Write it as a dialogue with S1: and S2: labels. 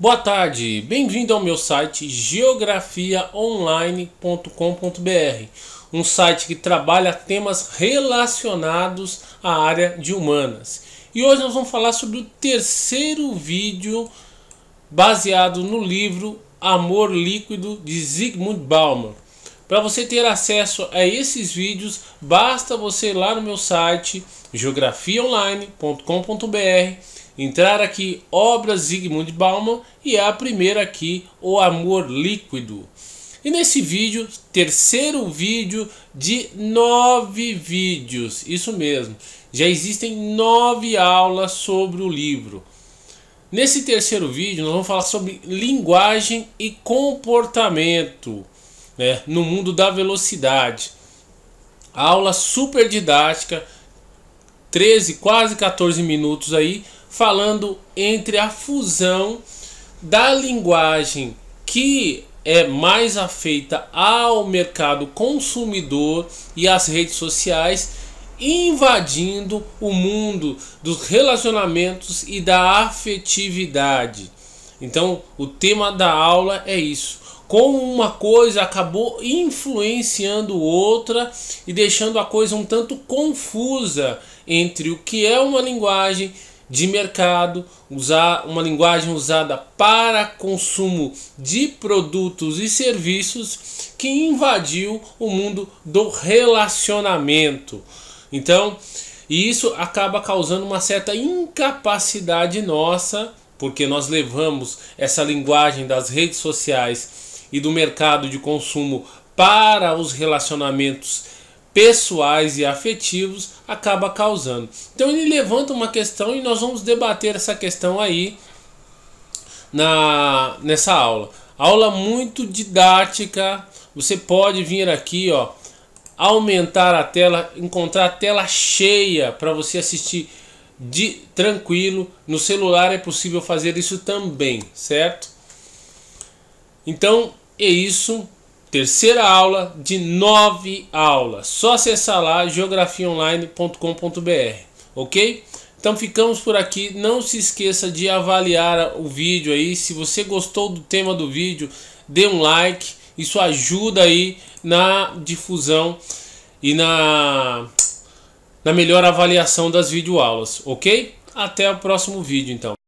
S1: Boa tarde, bem-vindo ao meu site geografiaonline.com.br, um site que trabalha temas relacionados à área de humanas. E hoje nós vamos falar sobre o terceiro vídeo baseado no livro Amor Líquido de Sigmund Bauman. Para você ter acesso a esses vídeos, basta você ir lá no meu site geografiaonline.com.br, entrar aqui Obras Zygmunt Bauman e é a primeira aqui O Amor Líquido. E nesse vídeo, terceiro vídeo de nove vídeos, isso mesmo, já existem nove aulas sobre o livro. Nesse terceiro vídeo, nós vamos falar sobre linguagem e comportamento né, no mundo da velocidade. Aula super didática, 13, quase 14 minutos aí, falando entre a fusão da linguagem que é mais afeita ao mercado consumidor e às redes sociais, invadindo o mundo dos relacionamentos e da afetividade. Então, o tema da aula é isso: como uma coisa acabou influenciando outra e deixando a coisa um tanto confusa entre o que é uma linguagem de mercado, usar uma linguagem usada para consumo de produtos e serviços que invadiu o mundo do relacionamento. Então, isso acaba causando uma certa incapacidade nossa, porque nós levamos essa linguagem das redes sociais e do mercado de consumo para os relacionamentos pessoais e afetivos acaba causando. Então ele levanta uma questão e nós vamos debater essa questão aí na nessa aula. Aula muito didática. Você pode vir aqui, ó, aumentar a tela, encontrar a tela cheia para você assistir de tranquilo. No celular é possível fazer isso também, certo? Então, é isso. Terceira aula de nove aulas. Só acessar lá geografiaonline.com.br, ok? Então ficamos por aqui. Não se esqueça de avaliar o vídeo aí. Se você gostou do tema do vídeo, dê um like. Isso ajuda aí na difusão e na, na melhor avaliação das videoaulas, ok? Até o próximo vídeo então.